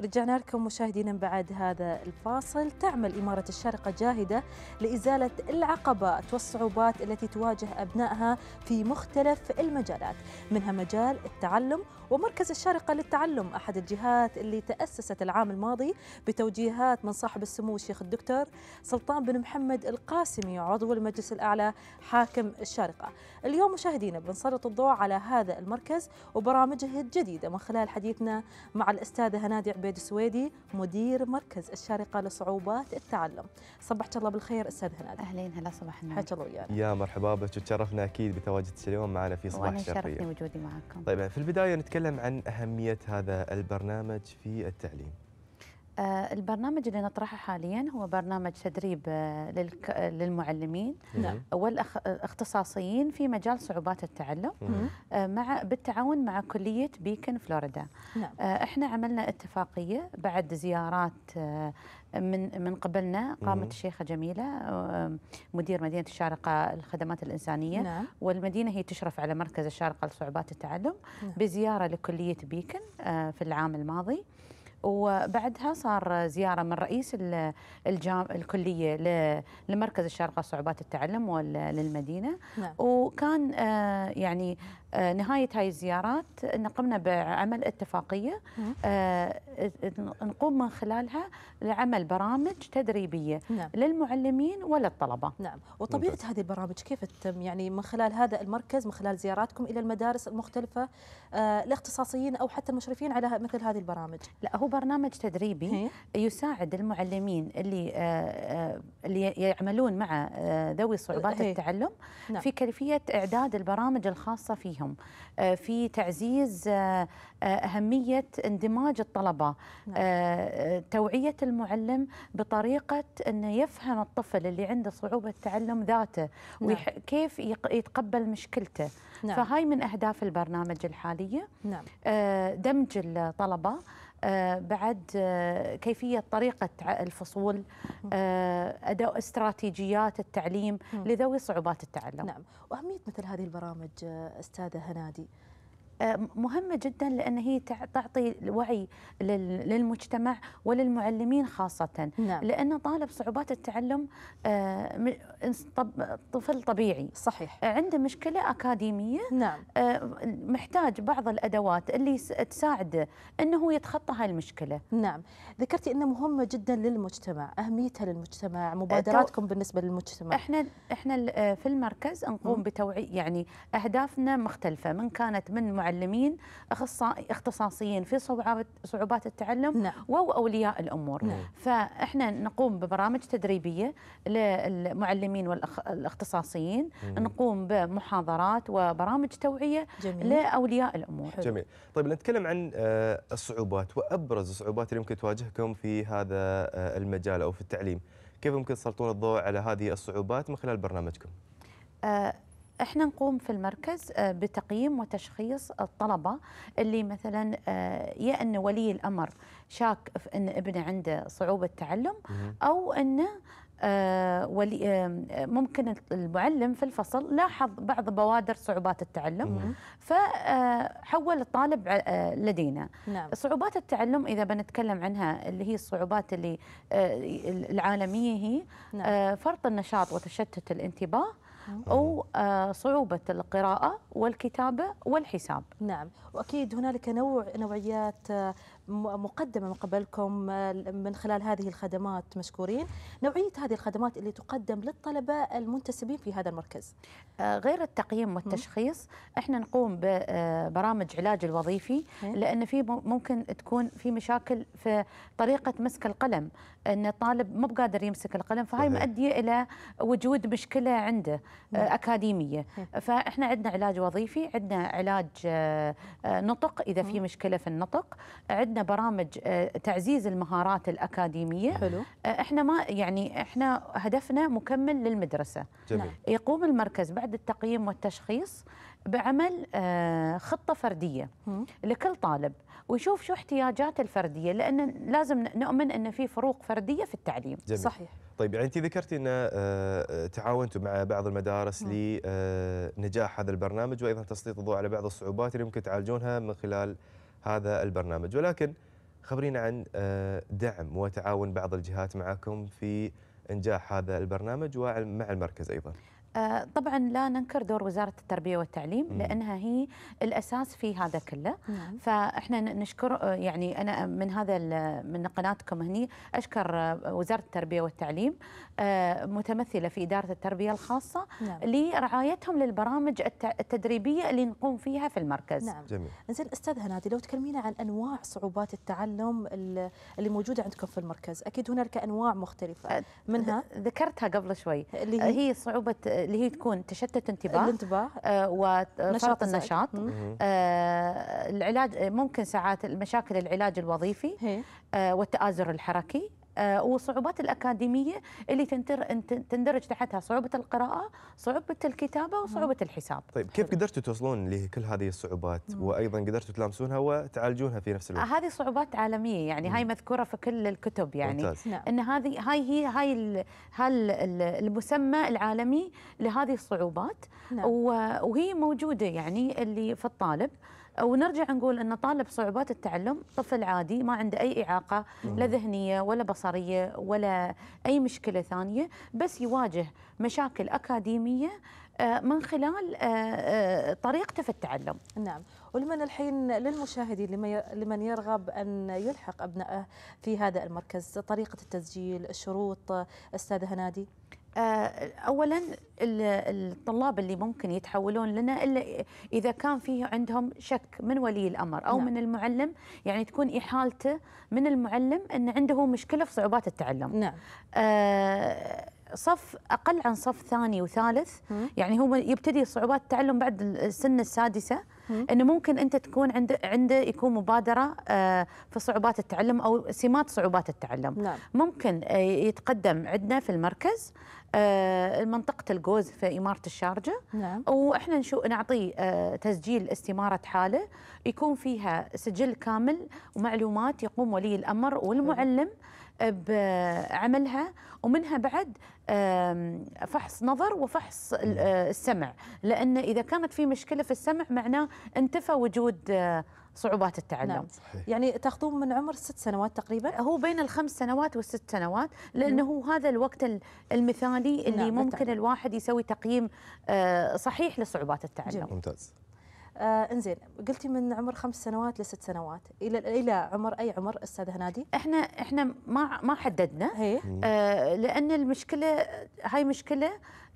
رجعنا لكم مشاهدينا بعد هذا الفاصل تعمل إمارة الشارقة جاهدة لإزالة العقبات والصعوبات التي تواجه أبنائها في مختلف المجالات منها مجال التعلم ومركز الشارقة للتعلم أحد الجهات اللي تأسست العام الماضي بتوجيهات من صاحب السمو الشيخ الدكتور سلطان بن محمد القاسمي عضو المجلس الأعلى حاكم الشارقة اليوم مشاهدينا بنسلط الضوء على هذا المركز وبرامجه الجديدة من خلال حديثنا مع الأستاذة هنادي عبيد عبيد السويدي مدير مركز الشارقه لصعوبات التعلم صبحت الله بالخير استاذ هناد اهلين هلا صباح النور حياك الله وياك يا مرحبا بك وتشرفنا اكيد بتواجدك اليوم معنا في صباح الشرقيه وانا شرفني وجودي معكم طيب في البدايه نتكلم عن اهميه هذا البرنامج في التعليم آه، البرنامج اللي نطرحه حاليا هو برنامج تدريب آه، للمعلمين نعم. والاختصاصيين في مجال صعوبات التعلم آه، مع بالتعاون مع كليه بيكن فلوريدا نعم. احنا عملنا اتفاقيه بعد زيارات من من قبلنا قامت الشيخه جميله مدير مدينه الشارقه الخدمات الانسانيه نعم. والمدينه هي تشرف على مركز الشارقه لصعوبات التعلم نعم. بزياره لكليه بيكن في العام الماضي وبعدها صار زياره من رئيس الجام الكليه لمركز الشرق صعوبات التعلم وللمدينه نعم. وكان آه، يعني آه، نهاية هاي الزيارات قمنا بعمل اتفاقية آه، نقوم من خلالها لعمل برامج تدريبية نعم. للمعلمين وللطلبة نعم وطبيعة ممتاز. هذه البرامج كيف تتم يعني من خلال هذا المركز من خلال زياراتكم إلى المدارس المختلفة آه، الاختصاصيين أو حتى المشرفين على مثل هذه البرامج لا هو برنامج تدريبي هي. إيه. يساعد المعلمين اللي اللي يعملون مع ذوي صعوبات هي. إيه. التعلم نعم. في كيفية إعداد البرامج الخاصة فيهم عليهم آه، في تعزيز آه، آه، أهمية اندماج الطلبة نعم. توعية المعلم بطريقة أنه يفهم الطفل اللي عنده صعوبة تعلم ذاته نعم. وكيف يتقبل مشكلته نعم. فهاي من أهداف البرنامج الحالية دمج الطلبة آه، بعد آه، كيفية طريقة الفصول آه، أداء استراتيجيات التعليم لذوي صعوبات التعلم نعم وأهمية مثل هذه البرامج أستاذة هنادي آه، مهمة جدا لأن هي تعطي وعي للمجتمع وللمعلمين خاصة نعم. لأن طالب صعوبات التعلم آه، طفل طبيعي صحيح آه، عنده مشكلة أكاديمية نعم. محتاج بعض الأدوات اللي تساعده أنه يتخطى هاي المشكلة نعم ذكرتي أنها مهمة جدا للمجتمع أهميتها للمجتمع مبادراتكم بالنسبة للمجتمع احنا احنا في المركز نقوم بتوعية يعني أهدافنا مختلفة من كانت من معلمين معلمين أخصائي اختصاصيين في صعوبات صعوبات التعلم نعم. واولياء الامور نعم. فاحنا نقوم ببرامج تدريبيه للمعلمين والاختصاصيين مم. نقوم بمحاضرات وبرامج توعيه جميل. لاولياء الامور جميل طيب نتكلم عن آه، الصعوبات وابرز الصعوبات اللي ممكن تواجهكم في هذا آه، المجال او في التعليم كيف ممكن تسلطون الضوء على هذه الصعوبات من خلال برنامجكم أه احنا نقوم في المركز آه، بتقييم وتشخيص الطلبه اللي مثلا آه، يا ان ولي الامر شاك في ان ابنه عنده صعوبه تعلم او انه آه، ولي ممكن المعلم في الفصل لاحظ بعض بوادر صعوبات التعلم فحول الطالب لدينا نعم. صعوبات التعلم اذا بنتكلم عنها اللي هي الصعوبات اللي العالميه هي نعم. فرط النشاط وتشتت الانتباه نعم. أو آه، صعوبة القراءة والكتابة والحساب نعم وأكيد هنالك نوع نوعيات آه، مقدمة من قبلكم آه، من خلال هذه الخدمات مشكورين نوعية هذه الخدمات اللي تقدم للطلبة المنتسبين في هذا المركز آه، غير التقييم والتشخيص احنا نقوم ببرامج آه، علاج الوظيفي إيه. لأن في ممكن تكون في مشاكل في طريقة مسك القلم أن الطالب مو بقادر يمسك القلم فهاي مؤدية إلى وجود مشكلة عنده إيه. أكاديمية إيه. فإحنا عندنا علاج وظيفي عندنا علاج نطق إذا في مشكلة في النطق عندنا عندنا برامج آه، تعزيز المهارات الاكاديميه حلو. آه، احنا ما يعني احنا هدفنا مكمل للمدرسه جميل. نعم. يقوم المركز بعد التقييم والتشخيص بعمل آه، خطه فرديه لكل طالب ويشوف شو احتياجاته الفرديه لان لازم نؤمن ان في فروق فرديه في التعليم جميل. صحيح طيب يعني انت ذكرتي ان تعاونتوا مع بعض المدارس نعم. لنجاح هذا البرنامج وايضا تسليط الضوء على بعض الصعوبات اللي ممكن تعالجونها من خلال هذا البرنامج ولكن خبرينا عن آه، دعم وتعاون بعض الجهات معكم في إنجاح هذا البرنامج ومع المركز أيضا آه، طبعا لا ننكر دور وزاره التربيه والتعليم لانها هي الاساس في هذا كله نعم. فاحنا نشكر آه، يعني انا من هذا من قناتكم هني اشكر آه، وزاره التربيه والتعليم متمثله في اداره التربيه الخاصه نعم. لرعايتهم للبرامج التدريبيه اللي نقوم فيها في المركز نعم جميل زين استاذ هنادي لو تكلمينا عن انواع صعوبات التعلم اللي موجوده عندكم في المركز اكيد هنالك انواع مختلفه منها ذكرتها قبل شوي اللي هي, هي صعوبه اللي هي تكون تشتت انتباه الانتباه آه، وفرط النشاط آه، العلاج ممكن ساعات مشاكل العلاج الوظيفي آه، والتآزر الحركي آه، والصعوبات الاكاديميه اللي تندرج تحتها صعوبه القراءه، صعوبه الكتابه وصعوبه الحساب. طيب كيف قدرتوا توصلون لكل هذه الصعوبات وايضا قدرتوا تلامسونها وتعالجونها في نفس الوقت؟ آه، هذه صعوبات عالميه يعني هاي مذكوره في كل الكتب يعني ممتاز. نعم. ان هذه هاي هي هاي المسمى العالمي لهذه الصعوبات نعم. وهي موجوده يعني اللي في الطالب ونرجع نقول ان طالب صعوبات التعلم طفل عادي ما عنده اي اعاقه لا ذهنيه ولا بصريه ولا اي مشكله ثانيه بس يواجه مشاكل اكاديميه آه، من خلال آه، آه، طريقته في التعلم. نعم، ولمن الحين للمشاهدين لمن يرغب ان يلحق ابنائه في هذا المركز طريقه التسجيل، الشروط استاذه هنادي؟ آه، اولا الطلاب اللي ممكن يتحولون لنا الا اذا كان فيه عندهم شك من ولي الامر او نعم. من المعلم يعني تكون احالته من المعلم ان عنده مشكله في صعوبات التعلم نعم آه صف اقل عن صف ثاني وثالث يعني هو يبتدي صعوبات التعلم بعد السن السادسه انه ممكن انت تكون عنده عنده يكون مبادره آه، في صعوبات التعلم او سمات صعوبات التعلم نعم. ممكن آه، يتقدم عندنا في المركز آه، منطقه الجوز في اماره الشارجه نعم. واحنا نشو نعطي آه، تسجيل استماره حاله يكون فيها سجل كامل ومعلومات يقوم ولي الامر والمعلم بعملها ومنها بعد فحص نظر وفحص آه، السمع لأن إذا كانت في مشكلة في السمع معناه انتفى وجود آه، صعوبات التعلم نعم. صحيح. يعني تاخذون من عمر ست سنوات تقريبا هو بين الخمس سنوات والست سنوات لانه هو هذا الوقت المثالي اللي نعم ممكن بالتعلم. الواحد يسوي تقييم آه، صحيح لصعوبات التعلم جميل. ممتاز آه انزين قلتي من عمر خمس سنوات لست سنوات الى الى عمر اي عمر استاذه هنادي؟ احنا احنا ما ما حددنا آه لان المشكله هاي مشكله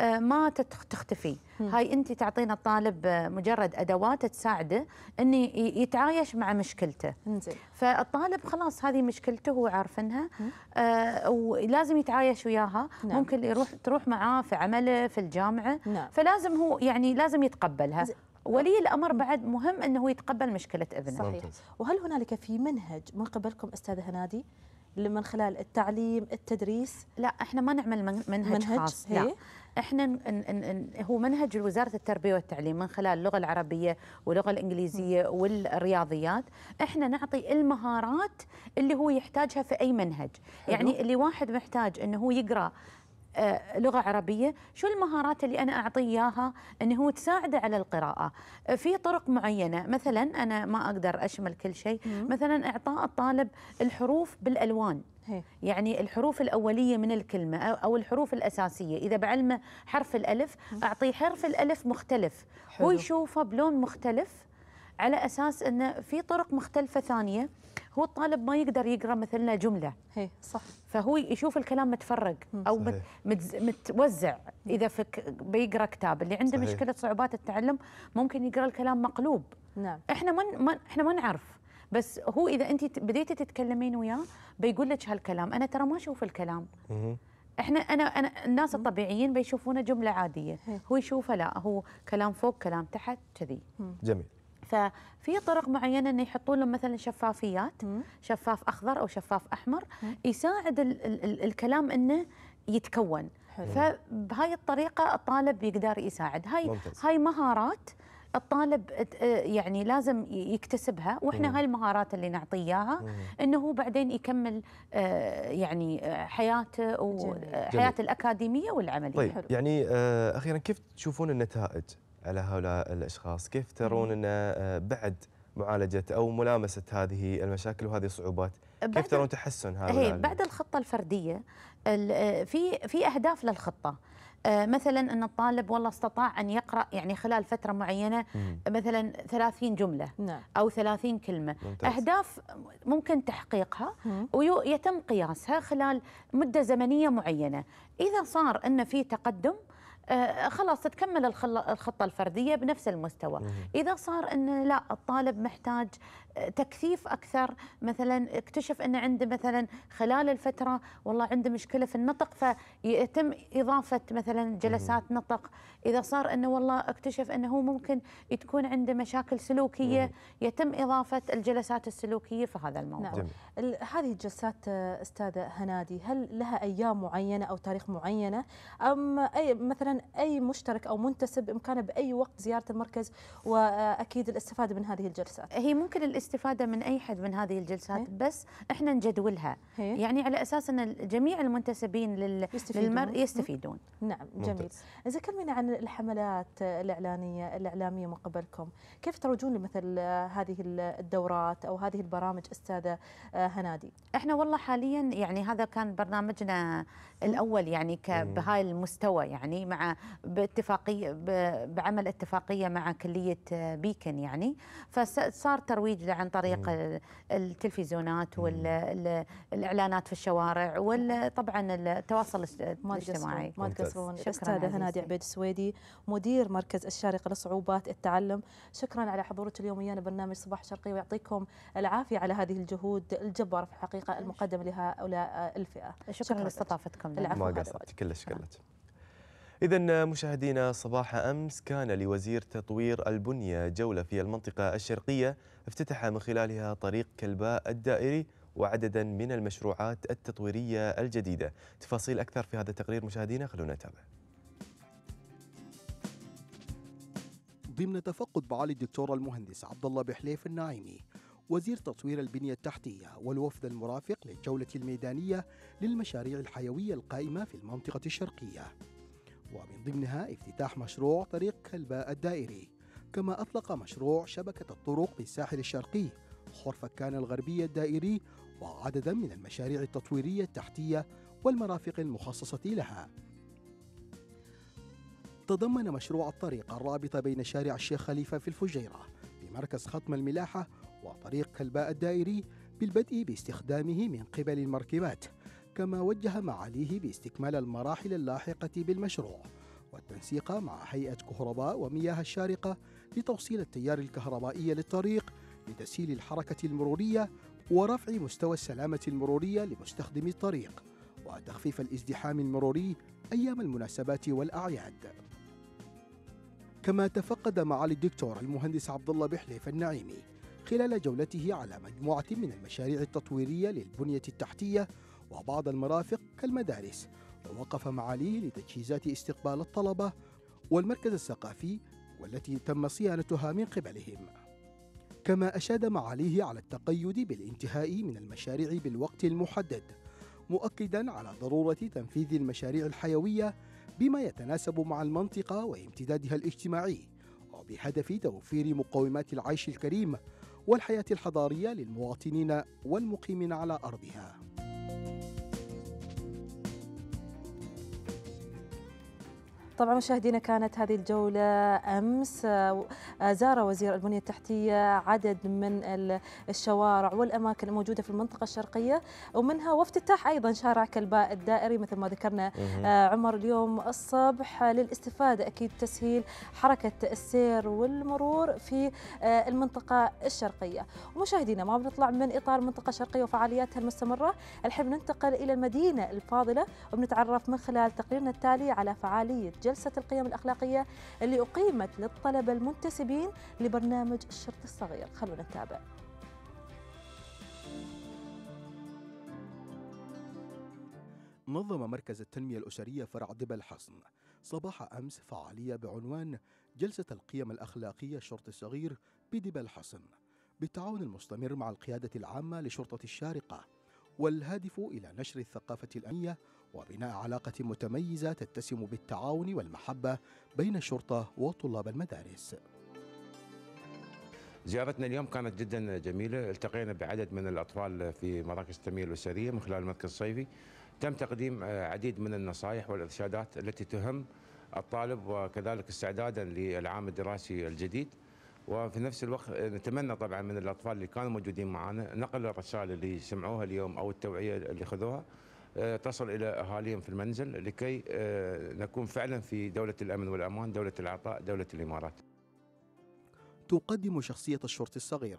آه، ما تختفي مم. هاي انت تعطينا الطالب آه، مجرد ادوات تساعده انه يتعايش مع مشكلته انزين فالطالب خلاص هذه مشكلته هو عارفنها آه ولازم يتعايش وياها نعم. ممكن يروح تروح معاه في عمله في الجامعه نعم. فلازم هو يعني لازم يتقبلها ولي الامر بعد مهم انه يتقبل مشكله ابنه صحيح وهل هنالك في منهج من قبلكم استاذه هنادي من خلال التعليم التدريس لا احنا ما نعمل منهج, منهج خاص هي؟ لا احنا ن ن ن هو منهج وزاره التربيه والتعليم من خلال اللغه العربيه واللغه الانجليزيه والرياضيات احنا نعطي المهارات اللي هو يحتاجها في اي منهج يعني اللي واحد محتاج انه هو يقرا آه، لغه عربيه شو المهارات اللي انا اعطيه اياها انه هو تساعده على القراءه آه، في طرق معينه مثلا انا ما اقدر اشمل كل شيء مثلا اعطاء الطالب الحروف بالالوان هي. يعني الحروف الأولية من الكلمة أو الحروف الأساسية إذا بعلمه حرف الألف أعطيه حرف الألف مختلف حلو. هو يشوفه بلون مختلف على أساس أنه في طرق مختلفة ثانية هو الطالب ما يقدر يقرا مثلنا جمله هي صح فهو يشوف الكلام متفرق او صحيح. متوزع اذا فك بيقرا كتاب اللي عنده صحيح. مشكله صعوبات التعلم ممكن يقرا الكلام مقلوب نعم احنا ما احنا ما نعرف بس هو اذا انت بديتي تتكلمين وياه بيقول لك هالكلام انا ترى ما اشوف الكلام مه. احنا انا انا الناس الطبيعيين بيشوفونه جمله عاديه هو يشوفه لا هو كلام فوق كلام تحت كذي جميل ففي طرق معينه انه يحطون لهم مثلا شفافيات مم. شفاف اخضر او شفاف احمر مم. يساعد ال ال ال الكلام انه يتكون حلو. فبهاي الطريقه الطالب يقدر يساعد هاي ممتاز. هاي مهارات الطالب آه، يعني لازم يكتسبها واحنا هاي المهارات اللي نعطيه اياها انه هو بعدين يكمل آه، يعني آه، حياته وحياته الاكاديميه والعمليه طيب حلو. يعني اخيرا كيف تشوفون النتائج على هؤلاء الاشخاص كيف ترون ان آه، بعد معالجه او ملامسه هذه المشاكل وهذه الصعوبات كيف ترون تحسن هذا إيه، بعد الخطه الفرديه آه، في في اهداف للخطه آه، مثلا ان الطالب والله استطاع ان يقرا يعني خلال فتره معينه مثلا 30 جمله نعم. او 30 كلمه ممتاز. اهداف ممكن تحقيقها ويتم قياسها خلال مده زمنيه معينه اذا صار ان في تقدم آه، خلاص تكمل الخطه الفرديه بنفس المستوى اذا صار ان لا الطالب محتاج آه، تكثيف اكثر مثلا اكتشف ان عنده مثلا خلال الفتره والله عنده مشكله في النطق فيتم اضافه مثلا جلسات نطق اذا صار انه والله اكتشف انه هو ممكن تكون عنده مشاكل سلوكيه يتم اضافه الجلسات السلوكيه في هذا الموضوع نعم. هذه الجلسات آه، استاذه هنادي هل لها ايام معينه او تاريخ معينه ام اي مثلا الان اي مشترك او منتسب بامكانه باي وقت زياره المركز واكيد الاستفاده من هذه الجلسات. هي ممكن الاستفاده من اي حد من هذه الجلسات بس احنا نجدولها هي. يعني على اساس ان جميع المنتسبين لل... يستفيدون. للمر يستفيدون. نعم جميل. اذا كلمينا عن الحملات الاعلانيه الاعلاميه من قبلكم، كيف تروجون لمثل هذه الدورات او هذه البرامج استاذه هنادي؟ احنا والله حاليا يعني هذا كان برنامجنا الاول يعني بهاي المستوى يعني مع باتفاقيه بعمل اتفاقيه مع كليه آه، بيكن يعني فصار ترويج عن طريق التلفزيونات والاعلانات في الشوارع وطبعا التواصل الاجتماعي ما تقصرون أستاذة هنادي عبيد السويدي مدير مركز الشارقه لصعوبات التعلم شكرا على حضورك اليوم ويانا برنامج صباح شرقي ويعطيكم العافيه على هذه الجهود الجباره في الحقيقه المقدمه لهؤلاء آه، الفئه شكرا, شكرا لاستضافتكم ما قصرت كلش كلش إذا مشاهدينا صباح أمس كان لوزير تطوير البنية جولة في المنطقة الشرقية افتتح من خلالها طريق كلباء الدائري وعددا من المشروعات التطويرية الجديدة تفاصيل أكثر في هذا التقرير مشاهدينا خلونا نتابع ضمن تفقد معالي الدكتور المهندس عبد الله بحليف الناعمي وزير تطوير البنية التحتية والوفد المرافق للجولة الميدانية للمشاريع الحيوية القائمة في المنطقة الشرقية ومن ضمنها افتتاح مشروع طريق كلباء الدائري كما أطلق مشروع شبكة الطرق بالساحل الشرقي كان الغربي الدائري وعددا من المشاريع التطويرية التحتية والمرافق المخصصة لها تضمن مشروع الطريق الرابطة بين شارع الشيخ خليفة في الفجيرة بمركز خطم الملاحة وطريق كلباء الدائري بالبدء باستخدامه من قبل المركبات كما وجه معاليه باستكمال المراحل اللاحقة بالمشروع والتنسيق مع هيئة كهرباء ومياه الشارقة لتوصيل التيار الكهربائي للطريق لتسهيل الحركة المرورية ورفع مستوى السلامة المرورية لمستخدمي الطريق وتخفيف الازدحام المروري أيام المناسبات والأعياد كما تفقد معالي الدكتور المهندس عبد الله بحليف النعيمي خلال جولته على مجموعة من المشاريع التطويرية للبنية التحتية وبعض المرافق كالمدارس ووقف معاليه لتجهيزات استقبال الطلبة والمركز الثقافي والتي تم صيانتها من قبلهم كما أشاد معاليه على التقيد بالانتهاء من المشاريع بالوقت المحدد مؤكدا على ضرورة تنفيذ المشاريع الحيوية بما يتناسب مع المنطقة وامتدادها الاجتماعي وبهدف توفير مقومات العيش الكريم والحياة الحضارية للمواطنين والمقيمين على أرضها طبعا مشاهدينا كانت هذه الجولة أمس آه، زار وزير البنية التحتية عدد من الشوارع والأماكن الموجودة في المنطقة الشرقية ومنها وافتتاح أيضا شارع كلباء الدائري مثل ما ذكرنا آه، عمر اليوم الصبح للاستفادة أكيد تسهيل حركة السير والمرور في آه، المنطقة الشرقية ومشاهدينا ما بنطلع من إطار المنطقة الشرقية وفعالياتها المستمرة الحين بننتقل إلى المدينة الفاضلة وبنتعرف من خلال تقريرنا التالي على فعالية جلسة القيم الأخلاقية اللي أقيمت للطلبة المنتسبين لبرنامج الشرط الصغير خلونا نتابع نظم مركز التنمية الأسرية فرع دبا الحصن صباح أمس فعالية بعنوان جلسة القيم الأخلاقية الشرطي الصغير بدبا الحصن بالتعاون المستمر مع القيادة العامة لشرطة الشارقة والهادف إلى نشر الثقافة الأمنية وبناء علاقة متميزة تتسم بالتعاون والمحبة بين الشرطة وطلاب المدارس. زيارتنا اليوم كانت جدا جميلة التقينا بعدد من الأطفال في مراكز التنمية الأسرية من خلال المركز الصيفي تم تقديم آه، عديد من النصائح والإرشادات التي تهم الطالب وكذلك استعدادا للعام الدراسي الجديد وفي نفس الوقت آه، نتمنى طبعا من الأطفال اللي كانوا موجودين معنا نقل الرسالة اللي سمعوها اليوم أو التوعية اللي خذوها آه، تصل إلى أهاليهم في المنزل لكي آه، نكون فعلا في دولة الأمن والأمان دولة العطاء دولة الإمارات تقدم شخصية الشرطي الصغير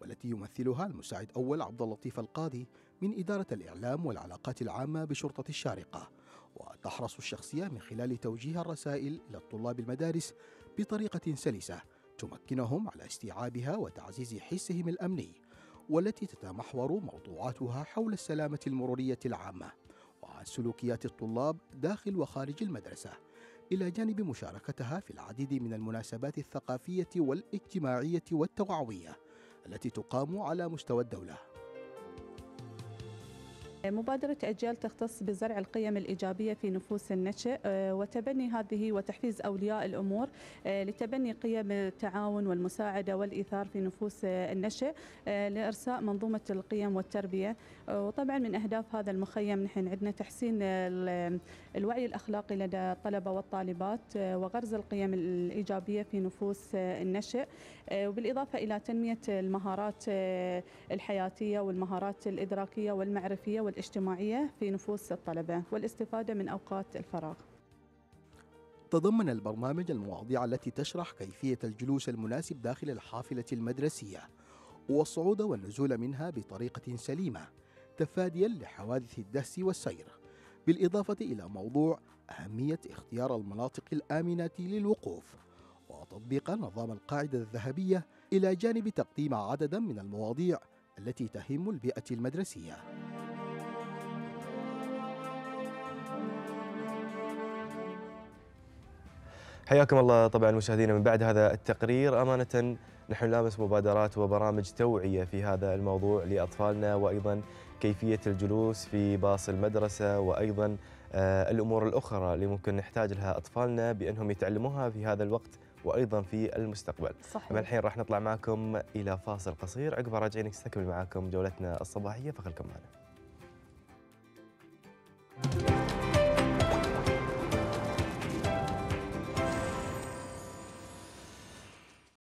والتي يمثلها المساعد أول عبد اللطيف القاضي من إدارة الإعلام والعلاقات العامة بشرطة الشارقة وتحرص الشخصية من خلال توجيه الرسائل إلى طلاب المدارس بطريقة سلسة تمكنهم على استيعابها وتعزيز حسهم الأمني والتي تتمحور موضوعاتها حول السلامة المرورية العامة وعن سلوكيات الطلاب داخل وخارج المدرسة إلى جانب مشاركتها في العديد من المناسبات الثقافية والاجتماعية والتوعوية التي تقام على مستوى الدوله مبادرة أجيال تختص بزرع القيم الإيجابية في نفوس النشء آه، وتبني هذه وتحفيز أولياء الأمور آه، لتبني قيم التعاون والمساعدة والإيثار في نفوس آه، النشء لإرساء منظومة القيم والتربية وطبعا من أهداف هذا المخيم نحن عندنا تحسين الوعي الأخلاقي لدى الطلبة والطالبات آه، وغرز القيم الإيجابية في نفوس آه، النشء آه، وبالإضافة إلى تنمية المهارات الحياتية والمهارات الإدراكية والمعرفية والاجتماعية في نفوس الطلبة والاستفادة من أوقات الفراغ تضمن البرنامج المواضيع التي تشرح كيفية الجلوس المناسب داخل الحافلة المدرسية والصعود والنزول منها بطريقة سليمة تفاديا لحوادث الدهس والسير بالإضافة إلى موضوع أهمية اختيار المناطق الآمنة للوقوف وتطبيق نظام القاعدة الذهبية إلى جانب تقديم عددا من المواضيع التي تهم البيئة المدرسية حياكم الله طبعا مشاهدينا من بعد هذا التقرير أمانة نحن نلامس مبادرات وبرامج توعية في هذا الموضوع لأطفالنا وأيضا كيفية الجلوس في باص المدرسة وأيضا آه، الأمور الأخرى اللي ممكن نحتاج لها أطفالنا بأنهم يتعلموها في هذا الوقت وايضا في المستقبل. صحيح. الحين راح نطلع معكم الى فاصل قصير عقب راجعين نستكمل معاكم جولتنا الصباحيه فخلكم معنا.